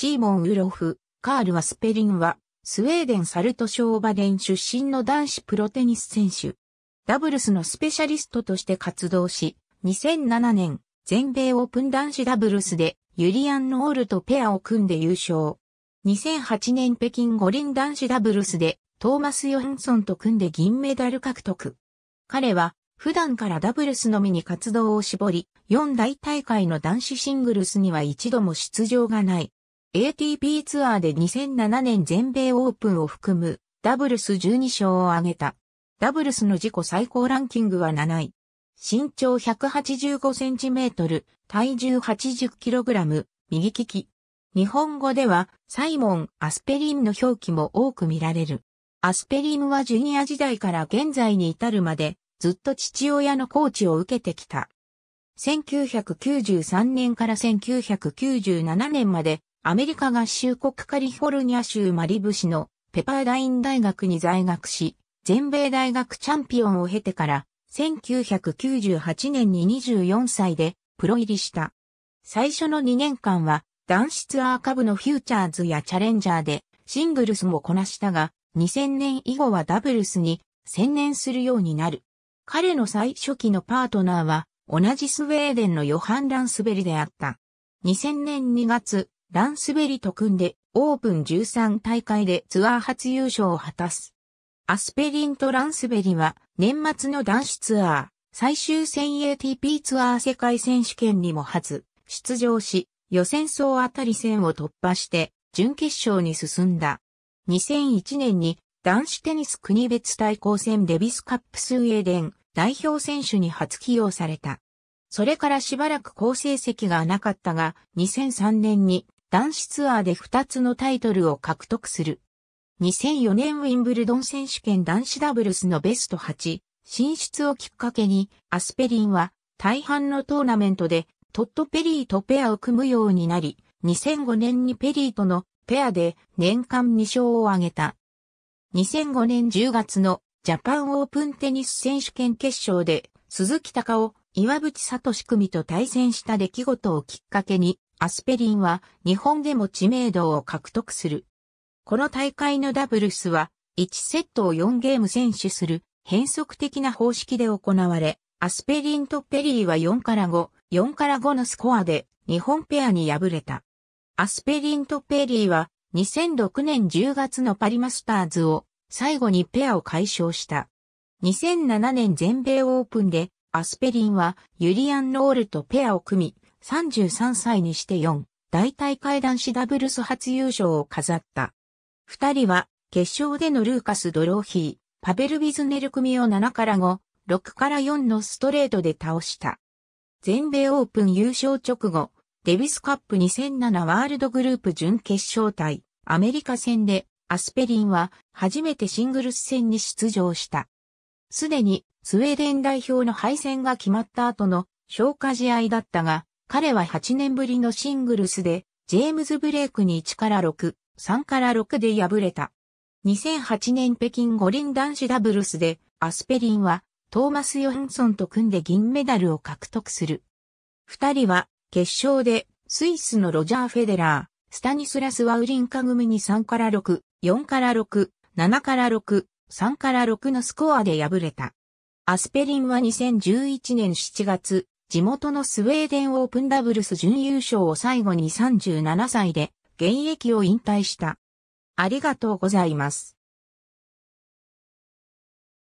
シーモン・ウロフ、カール・ワスペリンは、スウェーデン・サルトショーバデン出身の男子プロテニス選手。ダブルスのスペシャリストとして活動し、2007年、全米オープン男子ダブルスで、ユリアン・ノールとペアを組んで優勝。2008年北京五輪男子ダブルスで、トーマス・ヨハンソンと組んで銀メダル獲得。彼は、普段からダブルスのみに活動を絞り、4大大会の男子シングルスには一度も出場がない。ATP ツアーで2007年全米オープンを含むダブルス12勝を挙げた。ダブルスの自己最高ランキングは7位。身長 185cm、体重 80kg、右利き。日本語ではサイモン・アスペリンの表記も多く見られる。アスペリンはジュニア時代から現在に至るまでずっと父親のコーチを受けてきた。1993年から1997年までアメリカ合衆国カリフォルニア州マリブ市のペパーダイン大学に在学し、全米大学チャンピオンを経てから、1998年に24歳でプロ入りした。最初の2年間は、男子ツアー株のフューチャーズやチャレンジャーでシングルスもこなしたが、2000年以後はダブルスに専念するようになる。彼の最初期のパートナーは、同じスウェーデンのヨハン・ランスベリであった。2000年2月、ランスベリと組んでオープン13大会でツアー初優勝を果たす。アスペリンとランスベリは年末の男子ツアー最終戦 ATP ツアー世界選手権にも初出場し予選総当たり戦を突破して準決勝に進んだ。2001年に男子テニス国別対抗戦デビスカップスウェーデン代表選手に初起用された。それからしばらく好成績がなかったが、2003年に男子ツアーで2つのタイトルを獲得する。2004年ウィンブルドン選手権男子ダブルスのベスト8進出をきっかけにアスペリンは大半のトーナメントでトット・ペリーとペアを組むようになり2005年にペリーとのペアで年間2勝を挙げた。2005年10月のジャパンオープンテニス選手権決勝で鈴木隆を岩渕聡組と対戦した出来事をきっかけにアスペリンは日本でも知名度を獲得する。この大会のダブルスは1セットを4ゲーム選手する変則的な方式で行われ、アスペリンとペリーは4から5、4から5のスコアで日本ペアに敗れた。アスペリンとペリーは2006年10月のパリマスターズを最後にペアを解消した。2007年全米オープンでアスペリンはユリアン・ロールとペアを組み、33歳にして4、大体階段子ダブルス初優勝を飾った。二人は、決勝でのルーカス・ドローヒー、パベル・ビズネル組を7から5、6から4のストレートで倒した。全米オープン優勝直後、デビスカップ2007ワールドグループ準決勝対、アメリカ戦で、アスペリンは初めてシングルス戦に出場した。すでにスウェーデン代表の敗戦が決まった後の消化試合だったが、彼は8年ぶりのシングルスで、ジェームズ・ブレイクに1から6、3から6で敗れた。2008年北京五輪男子ダブルスで、アスペリンは、トーマス・ヨハンソンと組んで銀メダルを獲得する。二人は、決勝で、スイスのロジャー・フェデラー、スタニスラス・ワウリンカ組に3から6、4から6、7から6、3から6のスコアで敗れた。アスペリンは2011年7月、地元のスウェーデンオープンダブルス準優勝を最後に37歳で現役を引退した。ありがとうございます。